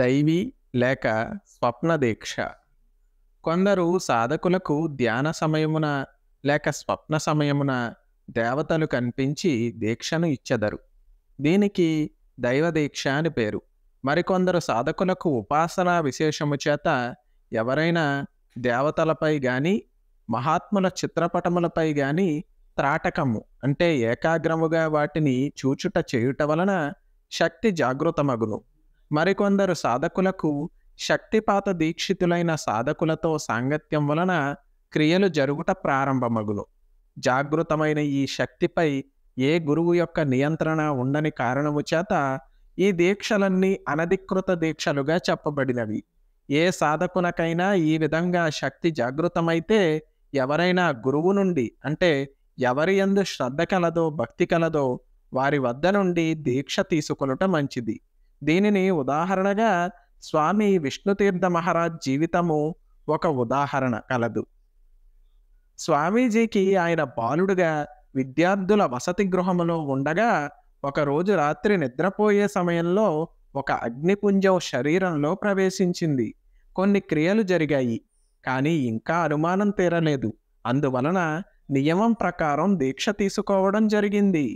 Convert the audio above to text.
దైవీ లేక స్వప్న దీక్ష కొందరు సాధకులకు ధ్యాన సమయమున లేక స్వప్న సమయమున దేవతలు కనిపించి దీక్షను ఇచ్చెదరు దీనికి దైవ దీక్ష అని పేరు మరికొందరు సాధకులకు ఉపాసన విశేషము చేత ఎవరైనా దేవతలపై కానీ మహాత్ముల చిత్రపటములపై కానీ త్రాటకము అంటే ఏకాగ్రముగా వాటిని చూచుట చేయుట వలన శక్తి జాగృతమగును మరికొందరు సాధకులకు శక్తిపాత దీక్షితులైన సాధకులతో సాంగత్యం వలన క్రియలు జరుగుట ప్రారంభమగులు జాగృతమైన ఈ శక్తిపై ఏ గురువు యొక్క నియంత్రణ ఉండని కారణము చేత ఈ దీక్షలన్నీ అనధికృత దీక్షలుగా చెప్పబడినవి ఏ సాధకునకైనా ఈ విధంగా శక్తి జాగృతమైతే ఎవరైనా గురువు నుండి అంటే ఎవరి ఎందు శ్రద్ధ కలదో భక్తి కలదో వారి వద్ద నుండి దీక్ష తీసుకొనుట మంచిది దీనిని ఉదాహరణగా స్వామి విష్ణుతీర్థ మహారాజ్ జీవితము ఒక ఉదాహరణ కలదు స్వామీజీకి ఆయన బాలుడుగా విద్యార్థుల వసతి గృహములో ఉండగా ఒకరోజు రాత్రి నిద్రపోయే సమయంలో ఒక అగ్నిపుంజం శరీరంలో ప్రవేశించింది కొన్ని క్రియలు జరిగాయి కానీ ఇంకా అనుమానం తీరలేదు అందువలన నియమం ప్రకారం దీక్ష తీసుకోవడం జరిగింది